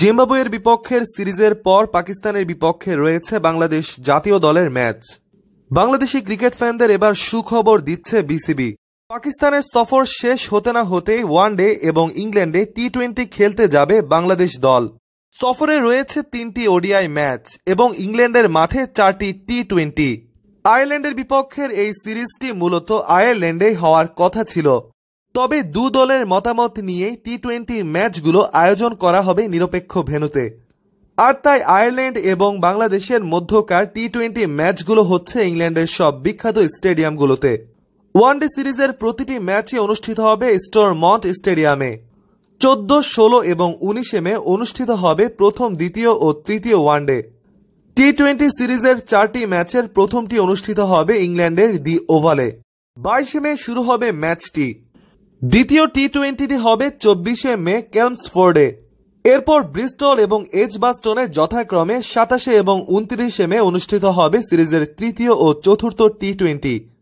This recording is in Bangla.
জিম্বাবুয়ের বিপক্ষের সিরিজের পর পাকিস্তানের বিপক্ষে রয়েছে বাংলাদেশ জাতীয় দলের ম্যাচ বাংলাদেশি ক্রিকেট ফ্যানদের এবার সুখবর দিচ্ছে বিসিবি পাকিস্তানের সফর শেষ হতে না হতেই ডে এবং ইংল্যান্ডে টি টোয়েন্টি খেলতে যাবে বাংলাদেশ দল সফরে রয়েছে তিনটি ওডিআই ম্যাচ এবং ইংল্যান্ডের মাঠে চারটি টি টোয়েন্টি আয়ারল্যান্ডের বিপক্ষের এই সিরিজটি মূলত আয়ারল্যান্ডেই হওয়ার কথা ছিল তবে দু দলের মতামত নিয়ে টি টোয়েন্টি ম্যাচগুলো আয়োজন করা হবে নিরপেক্ষ ভেনুতে আর তাই আয়ারল্যান্ড এবং বাংলাদেশের মধ্যকার টি টোয়েন্টি ম্যাচগুলো হচ্ছে ইংল্যান্ডের সব বিখ্যাত স্টেডিয়ামগুলোতে ওয়ানডে সিরিজের প্রতিটি ম্যাচই অনুষ্ঠিত হবে স্টোর মন্ট স্টেডিয়ামে চোদ্দ ষোলো এবং উনিশে মে অনুষ্ঠিত হবে প্রথম দ্বিতীয় ও তৃতীয় ওয়ানডে টি টোয়েন্টি সিরিজের চারটি ম্যাচের প্রথমটি অনুষ্ঠিত হবে ইংল্যান্ডের দি ওভালে বাইশে মে শুরু হবে ম্যাচটি দ্বিতীয় টি টোয়েন্টিটি হবে চব্বিশে মে কেলমসফোর্ডে এরপর ব্রিস্টল এবং বাস্টনে যথাক্রমে সাতাশে এবং উনত্রিশে মে অনুষ্ঠিত হবে সিরিজের তৃতীয় ও চতুর্থ টি টোয়েন্টি